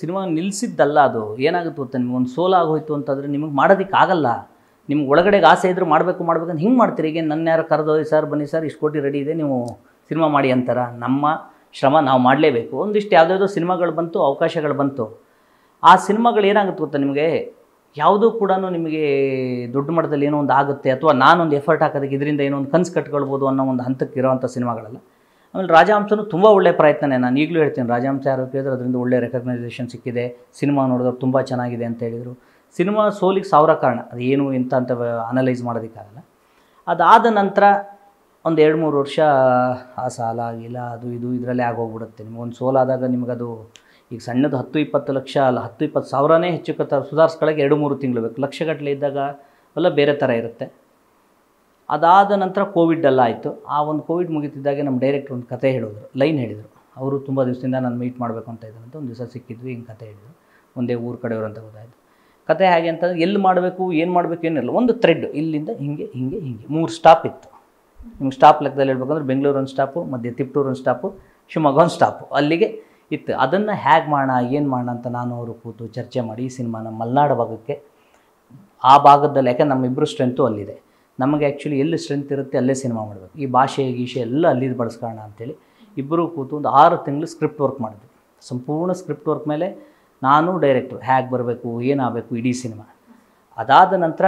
cinema ನಿಲ್ಲಿಸಿದ್ದಲ್ಲ ಅದು ಏನಾಗುತ್ತೆ ಗೊತ್ತಾ ನಿಮ್ಗೆ ಸೋಲ ಆಗೋಯ್ತು ಅಂತಂದರೆ ನಿಮಗೆ ಆಗಲ್ಲ ನಿಮ್ಗೆ ಒಳಗಡೆಗೆ ಆಸೆ ಇದ್ದರೂ ಮಾಡಬೇಕು ಮಾಡ್ಬೇಕಂತ ಹಿಂಗೆ ಮಾಡ್ತೀರಿ ಈಗ ನನ್ನ ಯಾರು ಕರೆದೋಯ್ ಸರ್ ಬನ್ನಿ ಸರ್ ಇಷ್ಟು ಕೋಟಿ ರೆಡಿ ಇದೆ ನೀವು ಸಿನಿಮಾ ಮಾಡಿ ಅಂತಾರ ನಮ್ಮ ಶ್ರಮ ನಾವು ಮಾಡಲೇಬೇಕು ಒಂದಿಷ್ಟು ಯಾವುದ್ಯಾವುದೋ ಸಿನಿಮಾಗಳು ಬಂತು ಅವಕಾಶಗಳು ಬಂತು ಆ ಸಿನಿಮಾಗಳು ಏನಾಗುತ್ತೆ ಗೊತ್ತಾ ನಿಮಗೆ ಯಾವುದೂ ಕೂಡ ನಿಮಗೆ ದೊಡ್ಡ ಮಟ್ಟದಲ್ಲಿ ಏನೋ ಒಂದು ಆಗುತ್ತೆ ಅಥವಾ ನಾನೊಂದು ಎಫರ್ಟ್ ಹಾಕೋದಕ್ಕೆ ಇದರಿಂದ ಏನೋ ಒಂದು ಕನ್ಸ್ ಕಟ್ಕೊಳ್ಬೋದು ಅನ್ನೋ ಒಂದು ಹಂತಕ್ಕೆ ಇರೋವಂಥ ಸಿನಿಮಾಗಳಲ್ಲ ಆಮೇಲೆ ರಾಜಹಂಸನು ತುಂಬ ಒಳ್ಳೆಯ ಪ್ರಯತ್ನನೇ ನಾನು ಈಗಲೂ ಹೇಳ್ತೀನಿ ರಾಜಹಂಸ ಯಾರು ಕೇಳಿದ್ರೆ ಅದರಿಂದ ಒಳ್ಳೆ ರೆಕಗ್ನೈಸೇಷನ್ ಸಿಕ್ಕಿದೆ ಸಿನಿಮಾ ನೋಡಿದಾಗ ತುಂಬ ಚೆನ್ನಾಗಿದೆ ಅಂತ ಹೇಳಿದರು ಸಿನಿಮಾ ಸೋಲಿಗೆ ಸಾವಿರ ಕಾರಣ ಅದು ಏನು ಎಂತ ಅಂತ ಅನಲೈಸ್ ಮಾಡೋದಕ್ಕಾಗಲ್ಲ ಅದಾದ ನಂತರ ಒಂದು ಎರಡು ಮೂರು ವರ್ಷ ಆ ಸಾಲ ಆಗಿಲ್ಲ ಅದು ಇದು ಇದರಲ್ಲೇ ಆಗೋಗ್ಬಿಡುತ್ತೆ ನಿಮಗೊಂದು ಸೋಲಾದಾಗ ನಿಮಗದು ಈಗ ಸಣ್ಣದು ಹತ್ತು ಇಪ್ಪತ್ತು ಲಕ್ಷ ಅಲ್ಲ ಹತ್ತು ಇಪ್ಪತ್ತು ಸಾವಿರನೇ ಹೆಚ್ಚು ಕತ್ತ ಸುಧಾರಿಸ್ಕೊಳ್ಳೋಕೆ ಎರಡು ಮೂರು ತಿಂಗಳು ಬೇಕು ಲಕ್ಷಗಟ್ಟಲೆ ಇದ್ದಾಗ ಎಲ್ಲ ಬೇರೆ ಥರ ಇರುತ್ತೆ ಅದಾದ ನಂತರ ಕೋವಿಡ್ ಎಲ್ಲ ಆಯಿತು ಆ ಒಂದು ಕೋವಿಡ್ ಮುಗಿತಿದ್ದಾಗೆ ನಮ್ಮ ಡೈರೆಕ್ಟ್ ಒಂದು ಕತೆ ಹೇಳಿದ್ರು ಲೈನ್ ಹೇಳಿದರು ಅವರು ತುಂಬ ದಿವಸದಿಂದ ನಾನು ಮೀಟ್ ಮಾಡಬೇಕು ಅಂತ ಅಂತ ಒಂದು ದಿವಸ ಸಿಕ್ಕಿದ್ವಿ ಹಿಂಗೆ ಕತೆ ಹೇಳಿದರು ಒಂದೇ ಊರು ಕಡೆಯವರು ಅಂತ ಗೊತ್ತಾಯಿತು ಕತೆ ಹೇಗೆ ಅಂತಂದರೆ ಎಲ್ಲಿ ಮಾಡಬೇಕು ಏನು ಮಾಡಬೇಕು ಏನಿಲ್ಲ ಒಂದು ಥ್ರೆಡ್ ಇಲ್ಲಿಂದ ಹಿಂಗೆ ಹಿಂಗೆ ಹಿಂಗೆ ಮೂರು ಸ್ಟಾಪ್ ಇತ್ತು ನಿಮ್ಗೆ ಸ್ಟಾಪ್ ಲೆಕ್ಕದಲ್ಲಿ ಹೇಳ್ಬೇಕಂದ್ರೆ ಬೆಂಗಳೂರು ಒಂದು ಸ್ಟಾಪು ಮಧ್ಯೆ ತಿಪ್ಟೂರು ಒಂದು ಸ್ಟಾಪು ಶಿವಮೊಗ್ಗ ಒಂದು ಸ್ಟಾಪು ಅಲ್ಲಿಗೆ ಇತ್ತು ಅದನ್ನು ಹೇಗೆ ಮಾಡೋಣ ಏನು ಮಾಡೋಣ ಅಂತ ನಾನು ಅವರು ಕೂತು ಚರ್ಚೆ ಮಾಡಿ ಈ ಸಿನಿಮಾನ ಮಲೆನಾಡು ಭಾಗಕ್ಕೆ ಆ ಭಾಗದಲ್ಲಿ ಯಾಕೆ ನಮ್ಮಿಬ್ಬರು ಸ್ಟ್ರೆಂತು ಅಲ್ಲಿದೆ ನಮಗೆ ಆ್ಯಕ್ಚುಲಿ ಎಲ್ಲಿ ಸ್ಟ್ರೆಂತ್ ಇರುತ್ತೆ ಅಲ್ಲೇ ಸಿನಿಮಾ ಮಾಡಬೇಕು ಈ ಭಾಷೆ ಗೀಷೆ ಎಲ್ಲ ಅಲ್ಲಿ ಬಳಸ್ಕೋಣ ಅಂತೇಳಿ ಇಬ್ಬರು ಕೂತು ಒಂದು ಆರು ತಿಂಗಳು ಸ್ಕ್ರಿಪ್ಟ್ ವರ್ಕ್ ಮಾಡಿದ್ವಿ ಸಂಪೂರ್ಣ ಸ್ಕ್ರಿಪ್ಟ್ ವರ್ಕ್ ಮೇಲೆ ನಾನು ಡೈರೆಕ್ಟ್ರು ಹೇಗೆ ಬರಬೇಕು ಏನಾಗಬೇಕು ಇಡೀ ಸಿನಿಮಾ ಅದಾದ ನಂತರ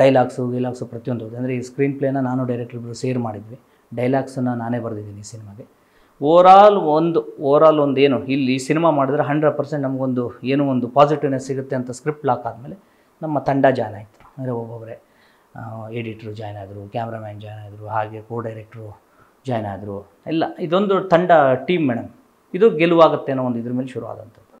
ಡೈಲಾಗ್ಸು ಗೀಲಾಗ್ಸು ಪ್ರತಿಯೊಂದು ಅಂದರೆ ಈ ಸ್ಕ್ರೀನ್ ಪ್ಲೇನ ನಾನು ಡೈರೆಕ್ಟರ್ ಇಬ್ಬರು ಸೇರ್ ಮಾಡಿದ್ವಿ ಡೈಲಾಗ್ಸನ್ನು ನಾನೇ ಬರೆದಿದ್ದೀನಿ ಈ ಸಿನಿಮಾಗೆ ಓವರಾಲ್ ಒಂದು ಓವರಾಲ್ ಒಂದು ಏನು ಇಲ್ಲಿ ಈ ಸಿನಿಮಾ ಮಾಡಿದ್ರೆ ಹಂಡ್ರೆಡ್ ಪರ್ಸೆಂಟ್ ನಮಗೊಂದು ಏನೋ ಒಂದು ಪಾಸಿಟಿವ್ನೆಸ್ ಸಿಗುತ್ತೆ ಅಂತ ಸ್ಕ್ರಿಪ್ಟ್ ಲಾಕ್ ಆದಮೇಲೆ ನಮ್ಮ ತಂಡ ಜಾಯ್ನ್ ಆಯಿತು ಅಂದರೆ ಒಬ್ಬೊಬ್ಬರೇ ಎಡಿಟ್ರು ಜಾಯ್ನ್ ಆದರು ಕ್ಯಾಮ್ರಾಮ್ಯಾನ್ ಜಾಯ್ನ್ ಆದರು ಹಾಗೆ ಕೋ ಡೈರೆಕ್ಟ್ರು ಜಾಯ್ನ್ ಆದರು ಎಲ್ಲ ಇದೊಂದು ತಂಡ ಟೀಮ್ ಮೇಡಮ್ ಇದು ಗೆಲುವಾಗುತ್ತೆ ಅನ್ನೋ ಒಂದು ಇದ್ರ ಮೇಲೆ ಶುರುವಾದಂಥದ್ದು